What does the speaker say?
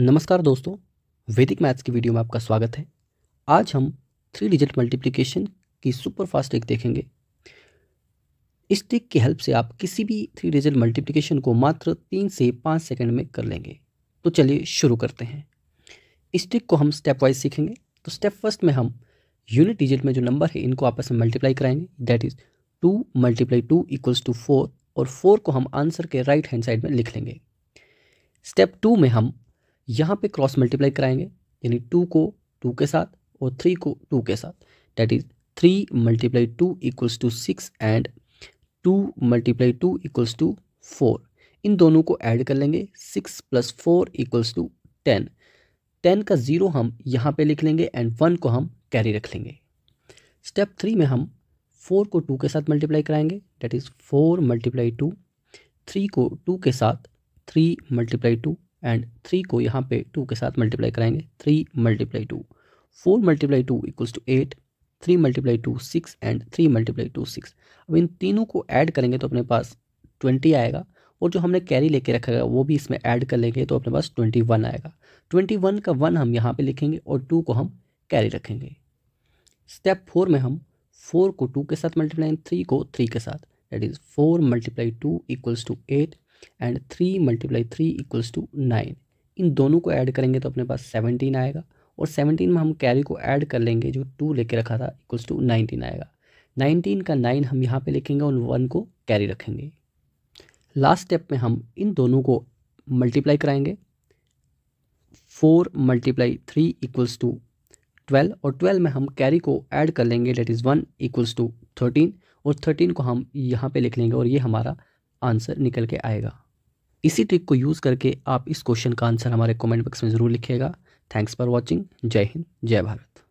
नमस्कार दोस्तों वैदिक मैथ्स की वीडियो में आपका स्वागत है आज हम थ्री डिजिट मल्टीप्लिकेशन की सुपर फास्ट ट्रिक देखेंगे इस ट्रिक की हेल्प से आप किसी भी थ्री डिजिट मल्टीप्लिकेशन को मात्र तीन से पाँच सेकंड में कर लेंगे तो चलिए शुरू करते हैं इस ट्रिक को हम स्टेप वाइज सीखेंगे तो स्टेप फर्स्ट में हम यूनिट डिजिट में जो नंबर है इनको आपस में मल्टीप्लाई कराएंगे that is two multiply two equals to four और फोर को हम आंसर के राइट हैंड साइड में लिख लेंगे स्टेप टू में हम यहाँ पे क्रॉस मल्टीप्लाई कराएंगे यानी टू को टू के साथ और थ्री को टू के साथ that is three multiply two equals to six and two multiply two equals to four इन दोनों को ऐड कर लेंगे six plus four equals to ten ten का ज़ीरो हम यहाँ पे लिख लेंगे एंड वन को हम कैरी रख लेंगे स्टेप थ्री में हम फोर को टू के साथ मल्टीप्लाई कराएंगे that is four multiply two three को टू के साथ three multiply two and three को यहाँ पे टू के साथ मल्टीप्लाई कराएंगे three multiply two four multiply two equals to eight three multiply two six and three multiply two six अब इन तीनों को ऐड करेंगे तो अपने पास ट्वेंटी आएगा और जो हमने कैरी लेके रखा है वो भी इसमें ऐड कर लेंगे तो अपने पास ट्वेंटी वन आएगा ट्वेंटी वन का वन हम यहाँ पे लिखेंगे और टू को हम कैरी रखेंगे स्टेप फोर में हम फोर को टू के साथ मल्टीप्लाई थ्री को थ्री के साथ that is four multiply two equals to eight and three multiply three equals to nine इन दोनों को ऐड करेंगे तो अपने पास सेवनटीन आएगा और सेवनटीन में हम कैरी को ऐड कर लेंगे जो टू लेके रखा था इक्वल्स टू नाइनटीन आएगा नाइनटीन का नाइन हम यहाँ पे लिखेंगे और वन को कैरी रखेंगे लास्ट स्टेप में हम इन दोनों को मल्टीप्लाई कराएंगे four multiply three equals to twelve और ट्वेल्व में हम कैरी को ऐड कर लेंगे that is one equals to thirteen और थर्टीन को हम यहाँ पे लिख लेंगे और ये हमारा आंसर निकल के आएगा इसी ट्रिक को यूज़ करके आप इस क्वेश्चन का आंसर हमारे कमेंट बॉक्स में ज़रूर लिखिएगा थैंक्स फॉर वॉचिंग जय हिंद जय भारत